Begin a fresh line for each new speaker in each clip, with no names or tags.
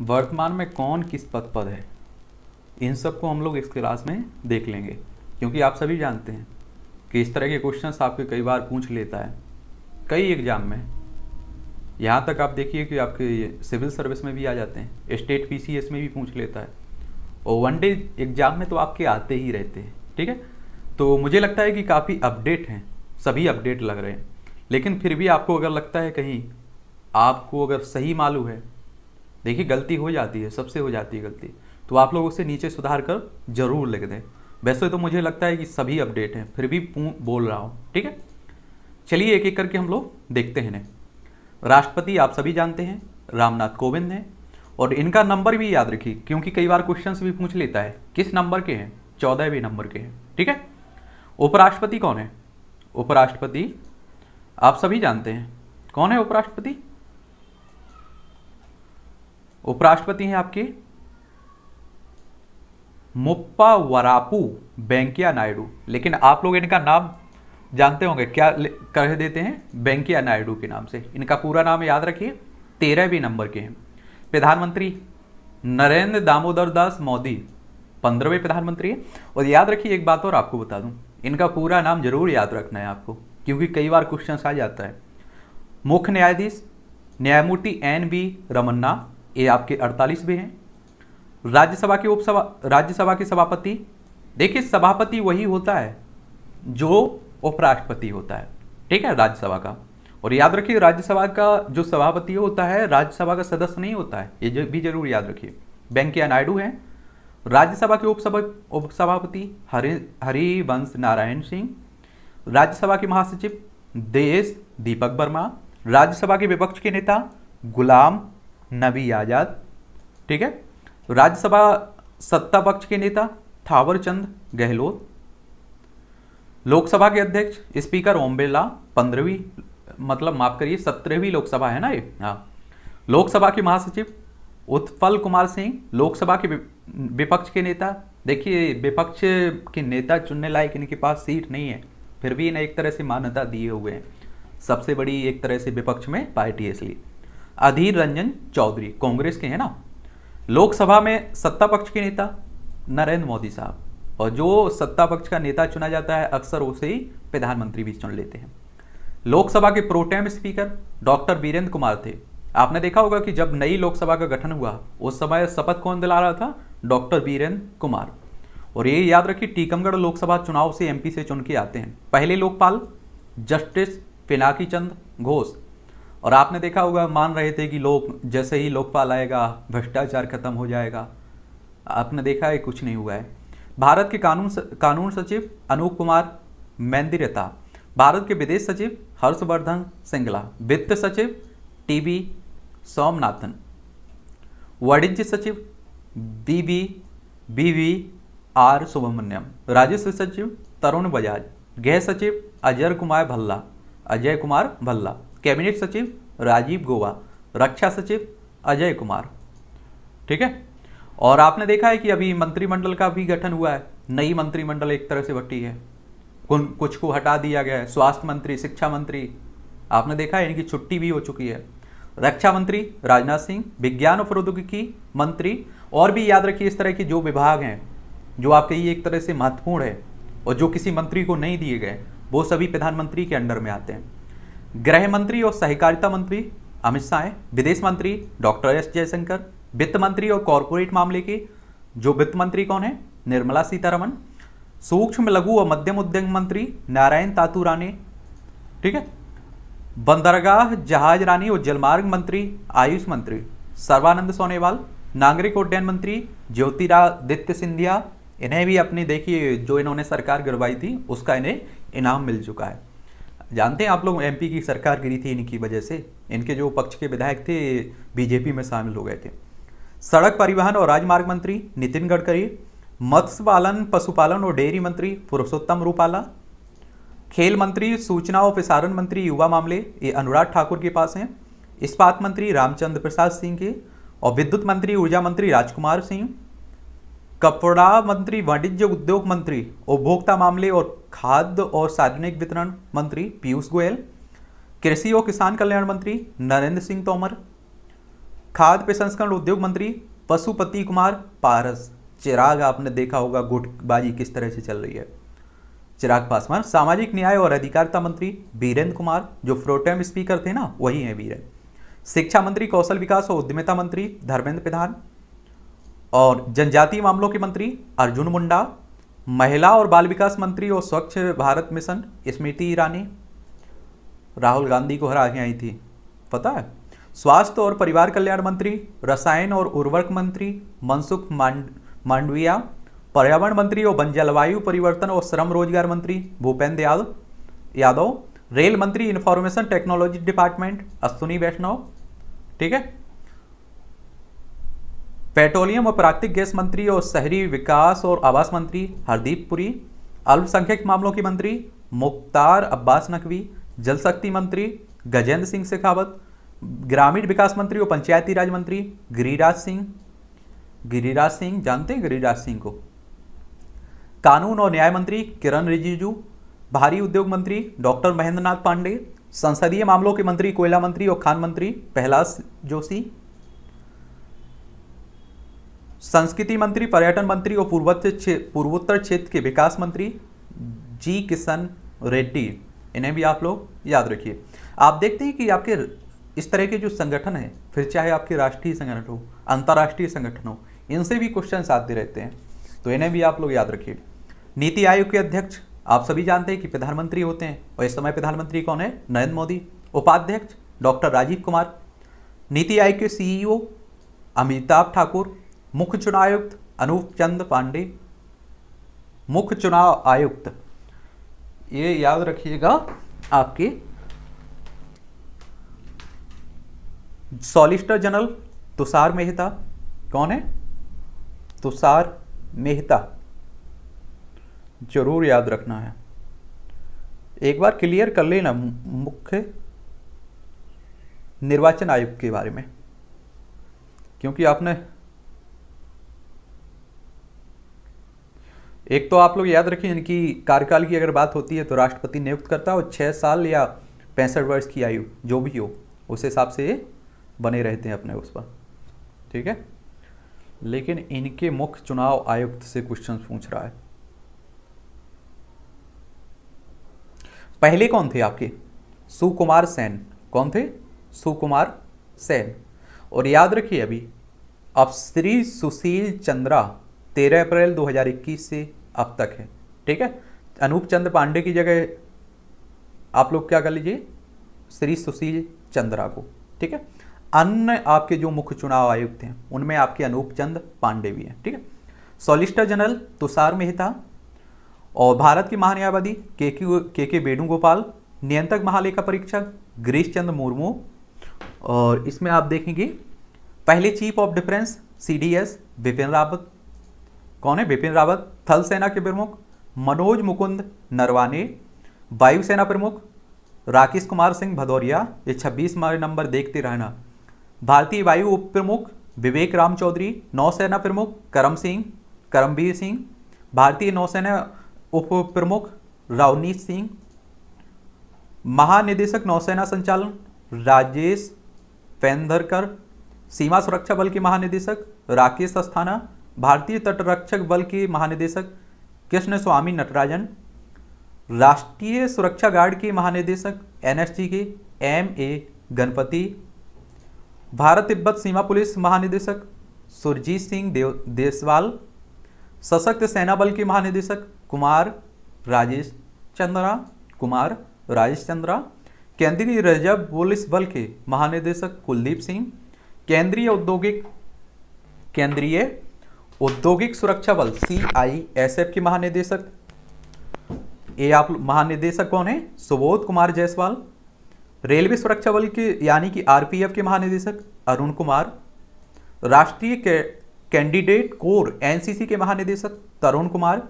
वर्तमान में कौन किस पद पर है इन सब को हम लोग इस क्लास में देख लेंगे क्योंकि आप सभी जानते हैं कि इस तरह के क्वेश्चन आपके कई बार पूछ लेता है कई एग्जाम में यहाँ तक आप देखिए कि आपके सिविल सर्विस में भी आ जाते हैं स्टेट पीसीएस में भी पूछ लेता है और वन डे एग्जाम में तो आपके आते ही रहते हैं ठीक है तो मुझे लगता है कि काफ़ी अपडेट हैं सभी अपडेट लग रहे हैं लेकिन फिर भी आपको अगर लगता है कहीं आपको अगर सही मालूम है देखिए गलती हो जाती है सबसे हो जाती है गलती तो आप लोग उसे नीचे सुधार कर जरूर लिख दें वैसे तो मुझे लगता है कि सभी अपडेट हैं फिर भी बोल रहा हूँ ठीक है चलिए एक एक करके हम लोग देखते हैं इन्हें राष्ट्रपति आप सभी जानते हैं रामनाथ कोविंद हैं और इनका नंबर भी याद रखिए क्योंकि कई बार क्वेश्चंस भी पूछ लेता है किस नंबर के हैं चौदहवें नंबर के हैं ठीक है उपराष्ट्रपति कौन है उपराष्ट्रपति आप सभी जानते हैं कौन है उपराष्ट्रपति उपराष्ट्रपति हैं आपके मुप्पा वरापू वेंकैया नायडू लेकिन आप लोग इनका नाम जानते होंगे क्या कह देते हैं वेंकैया नायडू के नाम से इनका पूरा नाम याद रखिए तेरहवें नंबर के हैं प्रधानमंत्री नरेंद्र दामोदर दास मोदी पंद्रहवें प्रधानमंत्री है और याद रखिए एक बात और आपको बता दूं इनका पूरा नाम जरूर याद रखना है आपको क्योंकि कई बार क्वेश्चन आ जाता है मुख्य न्यायाधीश न्यायमूर्ति एन वी रमन्ना ये आपके अड़तालीस भी हैं राज्यसभा के उपसभा राज्यसभा के सभापति देखिए सभापति वही होता है जो उपराष्ट्रपति होता है ठीक है राज्यसभा का और याद रखिए राज्यसभा का जो सभापति होता है राज्यसभा का सदस्य नहीं होता है ये भी जरूर याद रखिए वेंकैया नायडू हैं राज्यसभा के उपसभा उपसभापति हरि हरिवंश नारायण सिंह राज्यसभा के महासचिव देश दीपक वर्मा राज्यसभा के विपक्ष के नेता गुलाम नबी आज़ाद ठीक है राज्यसभा सत्ता पक्ष के नेता थावरचंद गहलोत लोकसभा के अध्यक्ष स्पीकर ओम बिरला पंद्रहवीं मतलब माफ करिए सत्रहवीं लोकसभा है ना ये हाँ लोकसभा के महासचिव उत्पल कुमार सिंह लोकसभा के विपक्ष के नेता देखिए विपक्ष के नेता चुनने लायक इनके पास सीट नहीं है फिर भी इन्हें एक तरह से मान्यता दिए हुए हैं सबसे बड़ी एक तरह से विपक्ष में पार्टी है इसलिए अधीर रंजन चौधरी कांग्रेस के हैं ना लोकसभा में सत्ता पक्ष के नेता नरेंद्र मोदी साहब और जो सत्ता पक्ष का नेता चुना जाता है अक्सर उसे ही प्रधानमंत्री भी चुन लेते हैं लोकसभा के protem speaker doctor Virendra Kumar थे आपने देखा होगा कि जब नई लोकसभा का गठन हुआ उस समय शपथ कौन दिला रहा था डॉक्टर वीरेंद्र कुमार और ये याद रखिए टीकमगढ़ लोकसभा चुनाव से एमपी से चुन के आते हैं पहले लोकपाल जस्टिस पिनाकी चंद घोष और आपने देखा होगा मान रहे थे कि लोग जैसे ही लोकपाल आएगा भ्रष्टाचार खत्म हो जाएगा आपने देखा है कुछ नहीं हुआ है भारत के कानून स, कानून सचिव अनूप कुमार मैंदिरता भारत के विदेश सचिव हर्षवर्धन सिंगला वित्त सचिव टीबी सोमनाथन वाणिज्य सचिव बीबी बीवी आर सुब्रमण्यम राजस्व सचिव तरुण बजाज गृह सचिव अजय कुमार भल्ला अजय कुमार भल्ला कैबिनेट सचिव राजीव गोवा रक्षा सचिव अजय कुमार ठीक है और आपने देखा है कि अभी मंत्रिमंडल का भी गठन हुआ है नई मंत्रिमंडल एक तरह से बटी है कुछ को हटा दिया गया है स्वास्थ्य मंत्री शिक्षा मंत्री आपने देखा है इनकी छुट्टी भी हो चुकी है रक्षा मंत्री राजनाथ सिंह विज्ञान और प्रौद्योगिकी मंत्री और भी याद रखिए इस तरह के जो विभाग हैं जो आपके लिए एक तरह से महत्वपूर्ण है और जो किसी मंत्री को नहीं दिए गए वो सभी प्रधानमंत्री के अंडर में आते हैं गृह मंत्री और सहकारिता मंत्री अमित शाह विदेश मंत्री डॉक्टर एस जयशंकर वित्त मंत्री और कॉरपोरेट मामले के जो वित्त मंत्री कौन है निर्मला सीतारमन सूक्ष्म लघु और मध्यम उद्यम मंत्री नारायण तातू ठीक है बंदरगाह जहाज रानी और जलमार्ग मंत्री आयुष मंत्री सर्वानंद सोनेवाल नागरिक उड्डयन मंत्री ज्योतिरादित्य सिंधिया इन्हें भी अपनी देखिए जो इन्होंने सरकार गिरवाई थी उसका इन्हें इनाम मिल चुका है जानते हैं आप लोग एमपी की सरकार गिरी थी इनकी वजह से इनके जो पक्ष के विधायक थे बीजेपी में शामिल हो गए थे सड़क परिवहन और राजमार्ग मंत्री नितिन गडकरी मत्स्य पालन पशुपालन और डेयरी मंत्री पुरुषोत्तम रूपाला खेल मंत्री सूचना और प्रसारण मंत्री युवा मामले ये अनुराग ठाकुर के पास हैं इस्पात मंत्री रामचंद्र प्रसाद सिंह के और विद्युत मंत्री ऊर्जा मंत्री राजकुमार सिंह कपड़ा मंत्री वाणिज्य उद्योग मंत्री उपभोक्ता मामले और खाद्य और सार्वजनिक वितरण मंत्री पीयूष गोयल कृषि और किसान कल्याण मंत्री नरेंद्र सिंह तोमर खाद्य प्रसंस्करण उद्योग मंत्री पशुपति कुमार पारस चिराग आपने देखा होगा गुटबाजी किस तरह से चल रही है चिराग पासवान सामाजिक न्याय और अधिकारिता मंत्री बीरेंद्र कुमार जो फ्रोटेम स्पीकर थे ना वही हैं बीरेंद्र शिक्षा मंत्री कौशल विकास और उद्यमिता मंत्री धर्मेंद्र प्रधान और जनजातीय मामलों के मंत्री अर्जुन मुंडा महिला और बाल विकास मंत्री और स्वच्छ भारत मिशन स्मृति ईरानी राहुल गांधी को हरा के आई थी पता है स्वास्थ्य और परिवार कल्याण मंत्री रसायन और उर्वरक मंत्री मनसुख मांड मांडविया पर्यावरण मंत्री और जलवायु परिवर्तन और श्रम रोजगार मंत्री भूपेंद्र यादव यादव रेल मंत्री information technology department Ashwini Vaishnaw ठीक है पेट्रोलियम और प्राकृतिक गैस मंत्री और शहरी विकास और आवास मंत्री हरदीप पुरी अल्पसंख्यक मामलों की मंत्री मुख्तार अब्बास नकवी जल शक्ति मंत्री गजेंद्र सिंह शेखावत ग्रामीण विकास मंत्री और पंचायती राज मंत्री गिरिराज सिंह गिरिराज सिंह जानते हैं गिरिराज सिंह को कानून और न्याय मंत्री किरण रिजिजू भारी उद्योग मंत्री डॉक्टर महेंद्र नाथ पांडे संसदीय मामलों के मंत्री कोयला मंत्री और खान मंत्री प्रहलाद जोशी संस्कृति मंत्री पर्यटन मंत्री और पूर्वोत्तर पूर्वोत्तर क्षेत्र के विकास मंत्री जी किशन रेड्डी इन्हें भी आप लोग याद रखिए आप देखते हैं कि आपके इस तरह के जो संगठन हैं फिर चाहे आपके राष्ट्रीय संगठन हो अंतर्राष्ट्रीय संगठन हो इनसे भी क्वेश्चन आते रहते हैं तो इन्हें भी आप लोग याद रखिए नीति आयोग के अध्यक्ष आप सभी जानते हैं कि प्रधानमंत्री होते हैं और इस समय प्रधानमंत्री कौन है नरेंद्र मोदी उपाध्यक्ष डॉक्टर राजीव कुमार नीति आयोग के सीईओ अमिताभ ठाकुर मुख्य चुनाव आयुक्त अनूप चंद पांडे मुख्य चुनाव आयुक्त ये याद रखिएगा आपके सॉलिसिटर जनरल तुषार मेहता कौन है तुषार मेहता जरूर याद रखना है एक बार क्लियर कर लेना मुख्य निर्वाचन आयुक्त के बारे में क्योंकि आपने एक तो आप लोग याद रखें इनकी कार्यकाल की अगर बात होती है तो राष्ट्रपति नियुक्त करता है और छः साल या पैंसठ वर्ष की आयु जो भी हो उस हिसाब से ये बने रहते हैं अपने उस पर ठीक है लेकिन इनके मुख्य चुनाव आयुक्त से क्वेश्चन पूछ रहा है पहले कौन थे आपके सुकुमार सेन कौन थे सुकुमार सेन और याद रखिए अभी अब श्री सुशील चंद्रा तेरह अप्रैल 2021 से अब तक है ठीक है अनूप चंद्र पांडे की जगह आप लोग क्या कर लीजिए श्री सुशील चंद्रा को ठीक है अन्य आपके जो मुख्य चुनाव आयुक्त हैं उनमें आपके अनूप चंद पांडे भी हैं ठीक है सोलिस्टर जनरल तुषार मेहता और भारत की महान्यायवादी के के के वेणुगोपाल नियंत्रक महालेखा परीक्षक गिरीश चंद्र मुर्मू और इसमें आप देखेंगे पहले chief of defence C D S Vipin Rawat कौन है बिपिन रावत थल सेना के प्रमुख मनोज मुकुंद नरवाने वायुसेना प्रमुख राकेश कुमार सिंह भदौरिया ये 26 नंबर देखते रहना भारतीय वायु उप प्रमुख विवेक राम चौधरी नौसेना प्रमुख करम सिंह करमवीर सिंह भारतीय नौसेना उप प्रमुख रावनीत सिंह महानिदेशक नौसेना संचालन राजेश पेंधरकर सीमा सुरक्षा बल के महानिदेशक राकेश अस्थाना भारतीय तटरक्षक बल के महानिदेशक कृष्ण स्वामी नटराजन राष्ट्रीय सुरक्षा गार्ड के महानिदेशक एनएसजी के एम ए गणपति भारत तिब्बत सीमा पुलिस महानिदेशक सुरजीत सिंह देव देसवाल सशक्त सेना बल के महानिदेशक कुमार राजेश चंद्रा कुमार राजेश चंद्रा केंद्रीय रिजर्व पुलिस बल के महानिदेशक कुलदीप सिंह केंद्रीय औद्योगिक केंद्रीय औद्योगिक सुरक्षा बल सी आई एस एफ के महानिदेशक ये आप महानिदेशक कौन है सुबोध कुमार जायसवाल रेलवे सुरक्षा बल के यानी कि आरपीएफ के महानिदेशक अरुण कुमार राष्ट्रीय कैंडिडेट कोर एनसीसी के महानिदेशक तरुण कुमार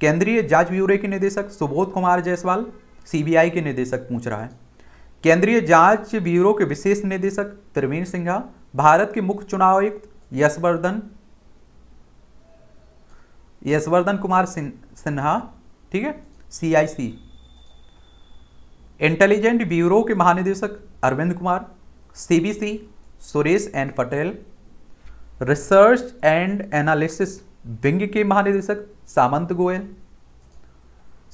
केंद्रीय जांच ब्यूरो के निदेशक सुबोध कुमार जायसवाल सीबीआई के निदेशक पूछ रहा है केंद्रीय जांच ब्यूरो के विशेष निदेशक त्रिवेंद्र सिंघा भारत के मुख्य चुनाव आयुक्त यशवर्धन यशवर्धन कुमार सिन्हा ठीक है सीआईसी इंटेलिजेंट ब्यूरो के महानिदेशक Arvind Kumar CBC Suresh N Patel research and analysis wing के महानिदेशक सामंत गोयल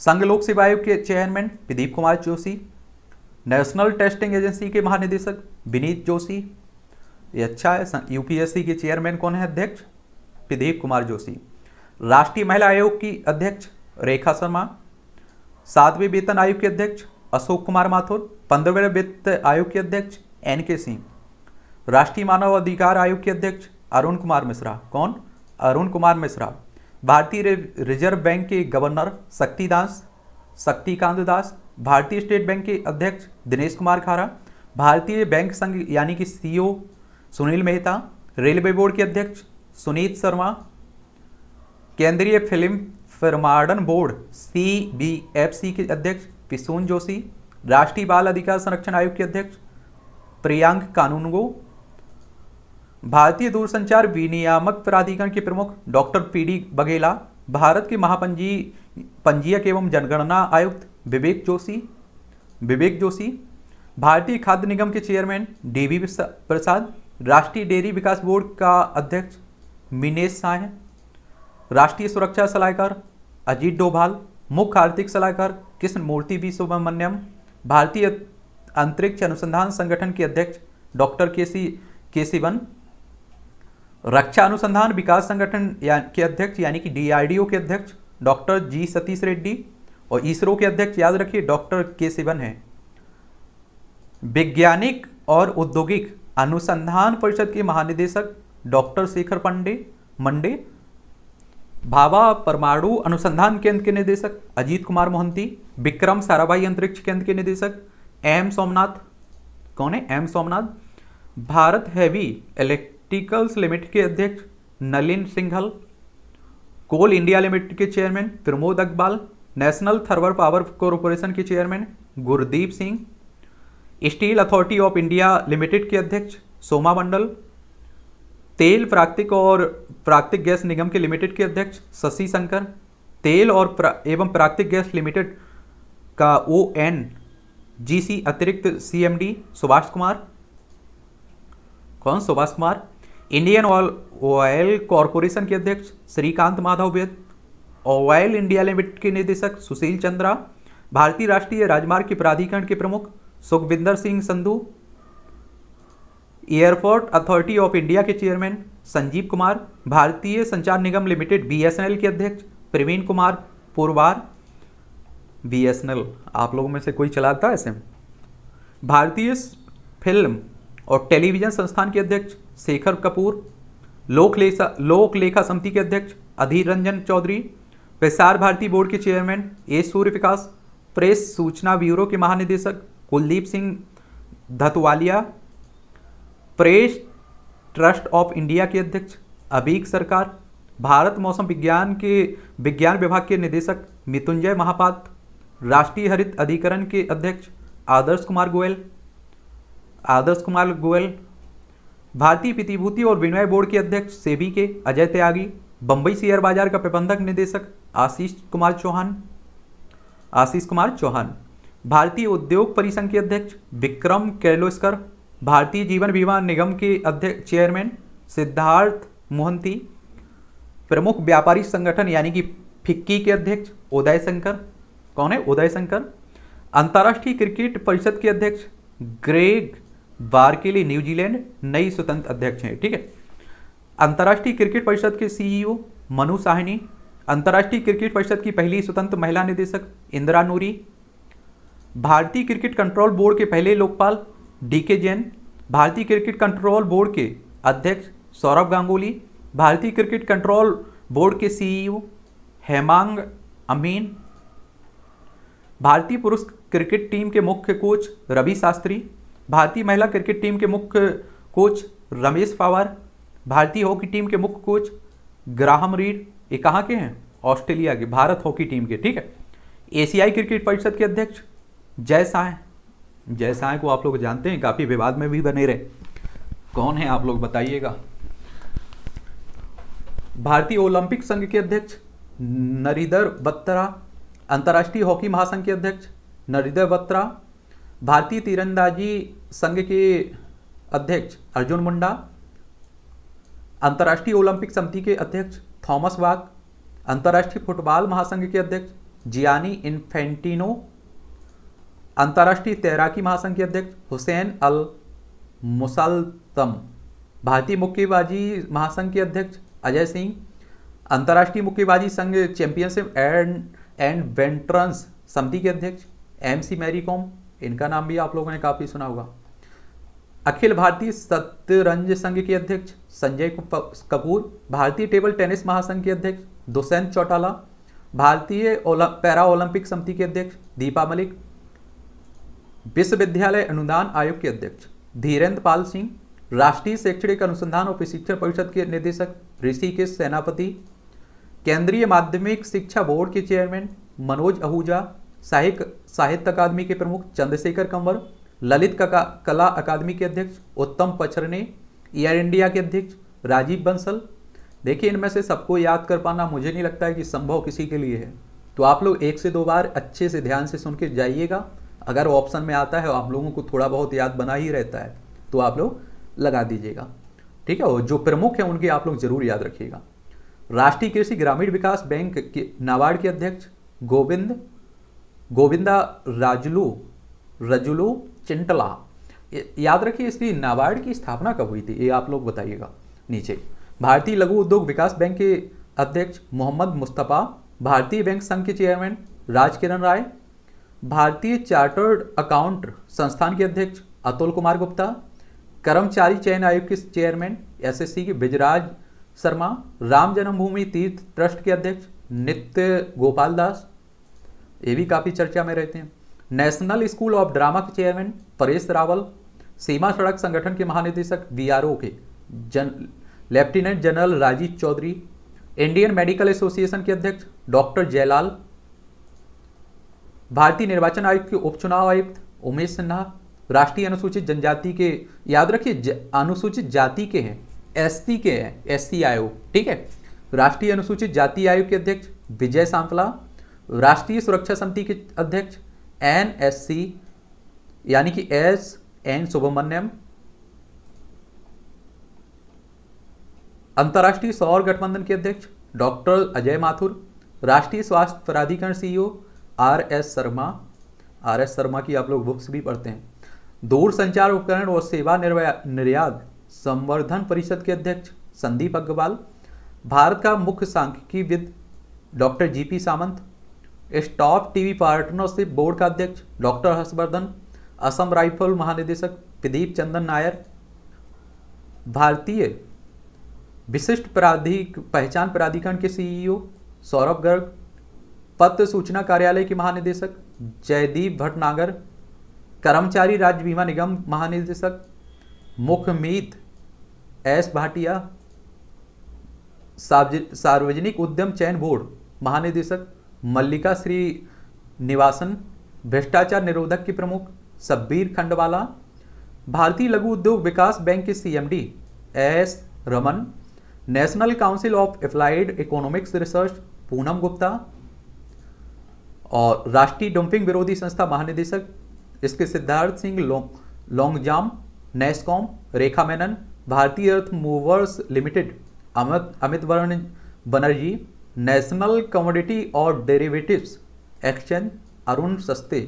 संघ लोक सेवा आयोग के chairman Pradeep Kumar Joshi national testing agency के महानिदेशक विनीत जोशी ये अच्छा है यूपीएससी के चेयरमैन कौन है अध्यक्ष प्रदीप कुमार जोशी राष्ट्रीय महिला आयोग की अध्यक्ष रेखा शर्मा सातवें वेतन आयोग के अध्यक्ष अशोक कुमार माथुर पंद्रहवें वित्त आयोग के अध्यक्ष एन के सिंह राष्ट्रीय मानव अधिकार आयोग के अध्यक्ष अरुण कुमार मिश्रा कौन अरुण कुमार मिश्रा भारतीय रिजर्व बैंक के गवर्नर शक्ति दास शक्तिकांत दास भारतीय स्टेट बैंक के अध्यक्ष दिनेश कुमार खारा भारतीय बैंक संघ यानी कि CEO Sunil Mehta railway board के अध्यक्ष सुनीत शर्मा केंद्रीय फिल्म प्रमाणन board C B F C के अध्यक्ष पिसून जोशी राष्ट्रीय बाल अधिकार संरक्षण आयोग के अध्यक्ष प्रियांक कानूनगो भारतीय दूरसंचार विनियामक प्राधिकरण के प्रमुख डॉक्टर पी डी बघेला भारत के महापंजी पंजीयक एवं जनगणना आयुक्त विवेक जोशी विवेक जोशी भारतीय खाद्य निगम के चेयरमैन डी वी प्रसाद राष्ट्रीय डेयरी विकास बोर्ड का अध्यक्ष मिनेश शाह राष्ट्रीय सुरक्षा सलाहकार अजीत डोभाल मुख्य आर्थिक सलाहकार कृष्ण मूर्ति बी सुब्रमण्यम भारतीय अंतरिक्ष अनुसंधान संगठन के अध्यक्ष डॉक्टर के सी के सीवन रक्षा अनुसंधान विकास संगठन या, के अध्यक्ष यानी कि डीआरडीओ के अध्यक्ष डॉक्टर जी सतीश रेड्डी और इसरो के अध्यक्ष याद रखिए डॉक्टर के सिवन हैं वैज्ञानिक और औद्योगिक अनुसंधान परिषद के महानिदेशक डॉक्टर शेखर पांडे मंडे भाभा परमाणु अनुसंधान केंद्र के निदेशक अजीत कुमार मोहंती विक्रम साराभाई अंतरिक्ष केंद्र के निदेशक एम सोमनाथ कौन है M Somnath Bharat heavy electricals limited के अध्यक्ष Nalin Singhal coal India limited के चेयरमैन प्रमोद अकबाल नेशनल थर्मल पावर कॉरपोरेशन के chairman Gurdeep Singh steel authority of India limited के अध्यक्ष सोमा मंडल तेल प्राकृतिक और प्राकृतिक गैस निगम के लिमिटेड के अध्यक्ष शशि शंकर तेल और प्रा, एवं प्राकृतिक गैस लिमिटेड का ओ एन जी सी अतिरिक्त C M D Subhash Kumar कौन Subhash Kumar Indian oil oil corporation के अध्यक्ष Shrikant Madhav Ved oil India limited के निदेशक सुशील चंद्रा भारतीय राष्ट्रीय राजमार्ग के प्राधिकरण के प्रमुख Sukhwinder Singh Sandhu airport authority of India के चेयरमैन संजीव कुमार भारतीय संचार निगम लिमिटेड बीएसएनएल के अध्यक्ष प्रवीण कुमार पूर्वार बीएसएनएल आप लोगों में से कोई चलाता ऐसे भारतीय फिल्म और टेलीविजन संस्थान के अध्यक्ष शेखर कपूर लोक लेखा लोक लेखा समिति के अध्यक्ष अधीर रंजन चौधरी प्रसार भारती बोर्ड के chairman A Surya Vikas press सूचना ब्यूरो के महानिदेशक Kuldeep Singh Dhatwalia press trust of India के अध्यक्ष अबीक सरकार भारत मौसम विज्ञान के विज्ञान विभाग के निदेशक मृत्युंजय महापात्र राष्ट्रीय हरित अधिकरण के अध्यक्ष आदर्श कुमार गोयल आदर्श कुमार गोयल भारतीय प्रतिभूति और विनिमय बोर्ड के अध्यक्ष सेबी के अजय त्यागी बम्बई शेयर बाजार का प्रबंधक निदेशक आशीष कुमार चौहान आशीष कुमार चौहान भारतीय उद्योग परिसंघ के अध्यक्ष विक्रम केलोस्कर भारतीय जीवन बीमा निगम के अध्यक्ष चेयरमैन सिद्धार्थ मोहंती प्रमुख व्यापारी संगठन यानी कि फिक्की के अध्यक्ष उदय शंकर कौन है उदय शंकर अंतर्राष्ट्रीय क्रिकेट परिषद के अध्यक्ष ग्रेग बार के लिए न्यूजीलैंड नई स्वतंत्र अध्यक्ष हैं ठीक है अंतर्राष्ट्रीय क्रिकेट परिषद के सीईओ मनु साहनी अंतर्राष्ट्रीय क्रिकेट परिषद की पहली स्वतंत्र महिला निदेशक इंदिरा नूरी भारतीय क्रिकेट कंट्रोल बोर्ड के पहले लोकपाल डीके जैन भारतीय क्रिकेट कंट्रोल बोर्ड के अध्यक्ष सौरभ गांगुली भारतीय क्रिकेट कंट्रोल बोर्ड के सीईओ हेमांग अमीन भारतीय पुरुष क्रिकेट टीम के मुख्य कोच रवि शास्त्री भारतीय महिला क्रिकेट टीम के मुख्य कोच रमेश पावर भारतीय हॉकी टीम के मुख्य कोच ग्राहम रीड ये कहाँ के हैं ऑस्ट्रेलिया के भारत हॉकी टीम के ठीक है एशियाई क्रिकेट परिषद के अध्यक्ष जय शाह है को आप लोग जानते हैं काफ़ी विवाद में भी बने रहे कौन है आप लोग बताइएगा भारतीय ओलंपिक संघ के अध्यक्ष नरिदर बत्रा अंतर्राष्ट्रीय हॉकी महासंघ के अध्यक्ष नरिदर बत्रा भारतीय तीरंदाजी संघ के अध्यक्ष अर्जुन मुंडा अंतर्राष्ट्रीय ओलंपिक समिति के अध्यक्ष थॉमस वाक अंतर्राष्ट्रीय फुटबॉल महासंघ के अध्यक्ष जियानी इन्फेंटिनो अंतर्राष्ट्रीय तैराकी महासंघ के अध्यक्ष हुसैन अल मुसलतम भारतीय मुक्केबाजी महासंघ के अध्यक्ष अजय सिंह अंतर्राष्ट्रीय मुक्केबाजी संघ चैंपियनशिप एंड एंड वेंट्रंस समिति के अध्यक्ष एम सी मैरी कॉम इनका नाम भी आप लोगों ने काफ़ी सुना होगा अखिल भारतीय शतरंज संघ के अध्यक्ष संजय कपूर भारतीय टेबल टेनिस महासंघ के अध्यक्ष दुष्यंत चौटाला भारतीय पैरा ओलंपिक समिति के अध्यक्ष दीपा मलिक विश्वविद्यालय अनुदान आयोग के अध्यक्ष धीरेन्द्र पाल सिंह राष्ट्रीय शैक्षणिक अनुसंधान और प्रशिक्षण परिषद के निदेशक ऋषिकेश सेनापति केंद्रीय माध्यमिक शिक्षा बोर्ड के चेयरमैन मनोज आहूजा साहिक साहित्य अकादमी के प्रमुख चंद्रशेखर कंवर ललित कला अकादमी के अध्यक्ष उत्तम पचरने एयर इंडिया के अध्यक्ष राजीव बंसल देखिए इनमें से सबको याद कर पाना मुझे नहीं लगता है कि संभव किसी के लिए है तो आप लोग एक से दो बार अच्छे से ध्यान से सुन के जाइएगा अगर ऑप्शन में आता है आप लोगों को थोड़ा बहुत याद बना ही रहता है तो आप लोग लगा दीजिएगा ठीक है और जो प्रमुख है उनके आप लोग जरूर याद रखिएगा राष्ट्रीय कृषि ग्रामीण विकास बैंक के नाबार्ड के अध्यक्ष गोविंद गोविंदा राजलू रजुलू चिंटला याद रखिए इसकी नाबार्ड की स्थापना कब हुई थी ये आप लोग बताइएगा नीचे भारतीय लघु उद्योग विकास बैंक के अध्यक्ष मोहम्मद मुस्तफ़ा भारतीय बैंक संघ के चेयरमैन राजकिरण राय भारतीय चार्टर्ड अकाउंट संस्थान के अध्यक्ष अतुल कुमार गुप्ता कर्मचारी चयन आयोग के चेयरमैन एसएससी के बिजराज शर्मा राम जन्मभूमि तीर्थ ट्रस्ट के अध्यक्ष नित्य गोपाल दास ये भी काफ़ी चर्चा में रहते हैं नेशनल स्कूल ऑफ ड्रामा के चेयरमैन परेश रावल सीमा सड़क संगठन के महानिदेशक ओ के जन lieutenant general Rajiv Chaudhary Indian medical association के अध्यक्ष डॉक्टर जयलाल भारतीय निर्वाचन आयोग के उपचुनाव आयुक्त उमेश सिन्हा राष्ट्रीय अनुसूचित जनजाति के याद रखिए अनुसूचित जाति के हैं एसटी के हैं एससी आयोग ठीक है राष्ट्रीय अनुसूचित जाति आयोग के अध्यक्ष विजय सांपला राष्ट्रीय सुरक्षा समिति के अध्यक्ष एन एस सी यानी कि एस एन सुब्रमण्यम अंतर्राष्ट्रीय सौर गठबंधन के अध्यक्ष डॉक्टर अजय माथुर राष्ट्रीय स्वास्थ्य प्राधिकरण CEO R S Sharma R S Sharma की आप लोग बुक्स भी पढ़ते हैं दूर संचार उपकरण और सेवा निर्यात संवर्धन परिषद के अध्यक्ष संदीप अग्रवाल भारत का मुख्य सांख्यिकीविद doctor GP Samant stop TV partnership board का अध्यक्ष डॉक्टर हर्षवर्धन असम राइफल महानिदेशक प्रदीप चंदन नायर भारतीय विशिष्ट प्राधिक पहचान प्राधिकरण के सीईओ सौरभ गर्ग पत्र सूचना कार्यालय के महानिदेशक जयदीप भटनागर कर्मचारी राज्य बीमा निगम महानिदेशक मुखमीत एस भाटिया सार्वजनिक उद्यम चयन बोर्ड महानिदेशक मल्लिका श्री निवासन भ्रष्टाचार निरोधक के प्रमुख सब्बीर खंडवाला भारतीय लघु उद्योग विकास बैंक के CMD S Raman national council of applied economics research Poonam Gupta और राष्ट्रीय डंपिंग विरोधी संस्था महानिदेशक इसके सिद्धार्थ सिंह लॉन्गजाम नेस्कॉम रेखा मेनन भारतीय earth movers limited Amit Amit वर्ण बनर्जी नेशनल कमोडिटी और डेरिवेटिव्स एक्सचेंज अरुण सस्ते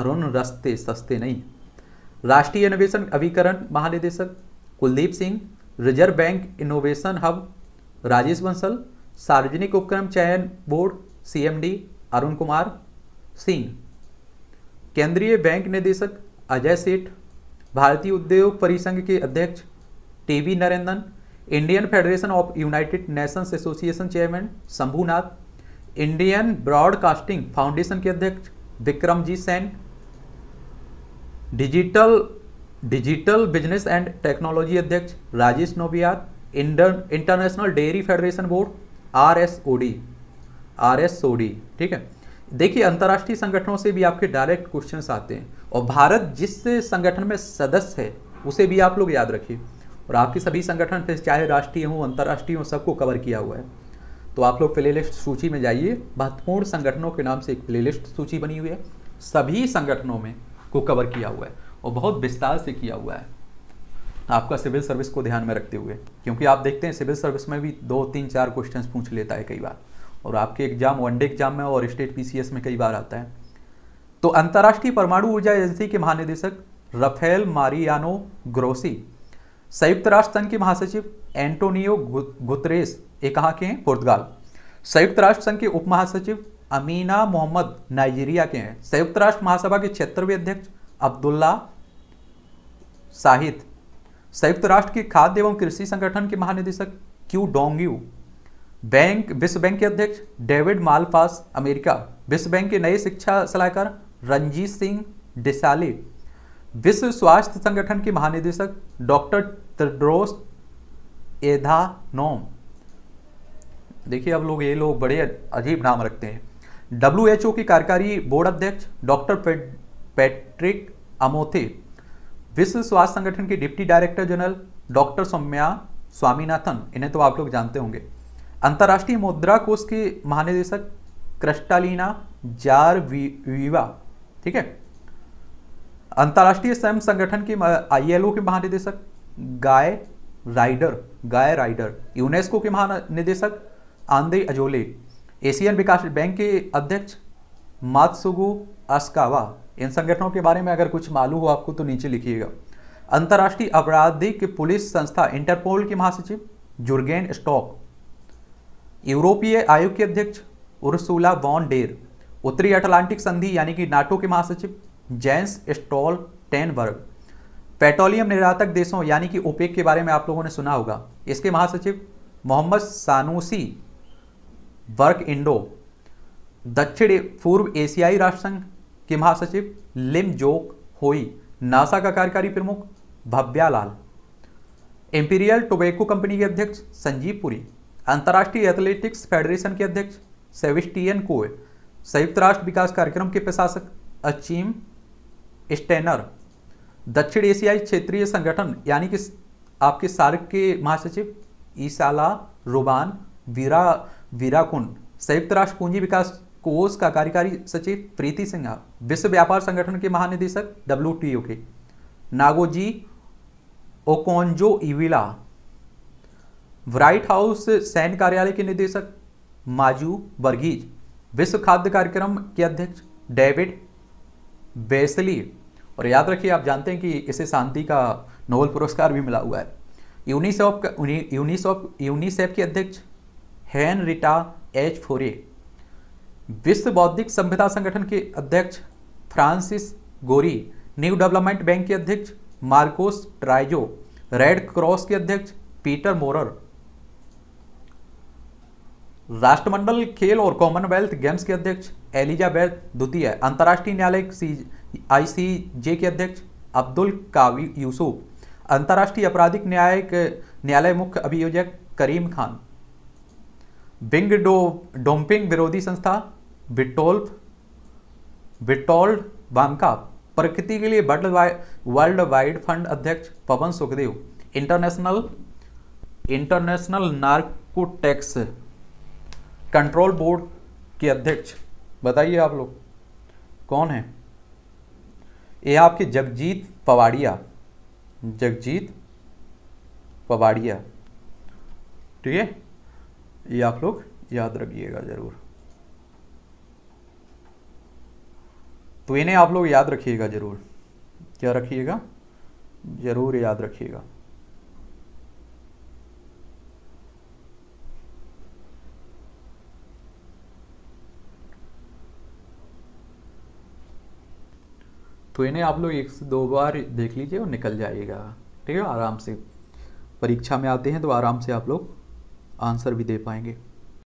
अरुण रस्ते सस्ते नहीं राष्ट्रीय इनोवेशन अभिकरण महानिदेशक Kuldeep Singh reserve bank innovation hub Rajesh Bansal सार्वजनिक उपक्रम चयन बोर्ड सीएमडी अरुण कुमार सिंह केंद्रीय बैंक निदेशक अजय सेठ भारतीय उद्योग परिसंघ के अध्यक्ष T V Narendran Indian federation of United Nations association chairman Shambhunath Indian broadcasting foundation के अध्यक्ष Vikramjit Sen digital digital business and technology अध्यक्ष राजेश नोबियात international dairy federation board R S O D R S Sodhi ठीक है देखिए अंतर्राष्ट्रीय संगठनों से भी आपके डायरेक्ट क्वेश्चन आते हैं और भारत जिस संगठन में सदस्य है उसे भी आप लोग याद रखिए और आपके सभी संगठन फिर चाहे राष्ट्रीय हों अंतर्राष्ट्रीय हो सबको कवर किया हुआ है तो आप लोग प्ले सूची में जाइए महत्वपूर्ण संगठनों के नाम से एक प्ले सूची बनी हुई है सभी संगठनों में को कवर किया हुआ है और बहुत विस्तार से किया हुआ है आपका सिविल सर्विस को ध्यान में रखते हुए क्योंकि आप देखते हैं सिविल सर्विस में भी दो तीन चार क्वेश्चन पूछ लेता है कई बार और आपके एग्जाम वनडे एग्जाम में और स्टेट पीसीएस में कई बार आता है तो अंतर्राष्ट्रीय परमाणु ऊर्जा एजेंसी के महानिदेशक रफेल मारियानो ग्रोसी संयुक्त राष्ट्र संघ के महासचिव एंटोनियो गुतरेस ये कहा के हैं पुर्तगाल संयुक्त राष्ट्र संघ के उप महासचिव अमीना मोहम्मद नाइजीरिया के हैं संयुक्त राष्ट्र महासभा के क्षेत्रवे अध्यक्ष अब्दुल्ला साहिद संयुक्त राष्ट्र के खाद्य एवं कृषि संगठन के महानिदेशक क्यू डोंग्यू बैंक विश्व बैंक के अध्यक्ष डेविड मालपास अमेरिका विश्व बैंक के नए शिक्षा सलाहकार रंजीत सिंह डिसाली विश्व स्वास्थ्य संगठन के महानिदेशक डॉक्टर त्रड्रोस एधानोम देखिए अब लोग ये लोग बड़े अजीब नाम रखते हैं डब्ल्यू एच ओ के कार्यकारी बोर्ड अध्यक्ष डॉक्टर पैट्रिक अमोथे विश्व स्वास्थ्य संगठन के deputy director general doctor Soumya Swaminathan इन्हें तो आप लोग जानते होंगे अंतर्राष्ट्रीय मुद्रा कोष के महानिदेशक क्रिस्टालीना जार वीवा ठीक है अंतर्राष्ट्रीय स्वयं संगठन के आईएलओ के महानिदेशक Guy Ryder Guy Ryder UNESCO के महानिदेशक आंदे अजोले एशियन विकास बैंक के अध्यक्ष मातसुगु अस्कावा इन संगठनों के बारे में अगर कुछ मालूम हो आपको तो नीचे लिखिएगा अंतर्राष्ट्रीय आपराधिक पुलिस संस्था इंटरपोल के महासचिव जुर्गेन स्टॉक यूरोपीय आयोग के अध्यक्ष उर्सुला वॉन डेर उत्तरी अटलांटिक संधि यानी कि नाटो के महासचिव जेंस स्टॉल टेनबर्ग पेट्रोलियम निर्यातक देशों यानी कि ओपेक के बारे में आप लोगों ने सुना होगा इसके महासचिव मोहम्मद सानूसी वर्क इंडो दक्षिण पूर्व एशियाई राष्ट्रसंघ के महासचिव लिम जोक होई नासा का कार्यकारी प्रमुख Bhavya Lal imperial tobacco company के अध्यक्ष संजीव पुरी अंतर्राष्ट्रीय एथलेटिक्स फेडरेशन के अध्यक्ष सेविस्टियन कोए संयुक्त राष्ट्र विकास कार्यक्रम के प्रशासक अचीम स्टेनर दक्षिण एशियाई क्षेत्रीय संगठन यानी कि आपके सार्क के महासचिव ईसाला रुबान वीरा वीराकुंड संयुक्त राष्ट्र पूंजी विकास कोष का कार्यकारी सचिव प्रीति सिन्हा विश्व व्यापार संगठन के महानिदेशक डब्ल्यू के Ngozi Okonjo Iweala White House सैन्य कार्यालय के निदेशक माजू बर्गीज विश्व खाद्य कार्यक्रम के अध्यक्ष डेविड बेसली और याद रखिए आप जानते हैं कि इसे शांति का नोबल पुरस्कार भी मिला हुआ है यूनिसेफ का यूनिसेफ यूनिसेफ के अध्यक्ष हैन रिटा एच फोरे विश्व बौद्धिक सभ्यता संगठन के अध्यक्ष फ्रांसिस गोरी न्यू डेवलपमेंट बैंक के अध्यक्ष मार्कोस ट्राइजो रेड क्रॉस के अध्यक्ष पीटर मोरर राष्ट्रमंडल खेल और कॉमनवेल्थ गेम्स के अध्यक्ष एलिजाबेथ द्वितीय अंतर्राष्ट्रीय न्यायालय आई सी जे के अध्यक्ष अब्दुल कावी यूसुफ अंतर्राष्ट्रीय आपराधिक न्यायिक न्यायालय मुख्य अभियोजक करीम खान बिंग डो डोम्पिंग विरोधी संस्था बिटोल्फ बिटोल्ड बांका प्रकृति के लिए वर्ल्ड वर्ल्ड वाइड फंड अध्यक्ष Pawan Sukhdev international international narcotics control board के अध्यक्ष बताइए आप लोग कौन है ये आपके जगजीत पवाड़िया जगजीत पवाड़िया ठीक है ये आप लोग याद रखिएगा ज़रूर तो इन्हें आप लोग याद रखिएगा ज़रूर क्या रखिएगा ज़रूर याद रखिएगा तो इन्हें आप लोग एक से दो बार देख लीजिए और निकल जाइएगा ठीक है आराम से परीक्षा में आते हैं तो आराम से आप लोग आंसर भी दे पाएंगे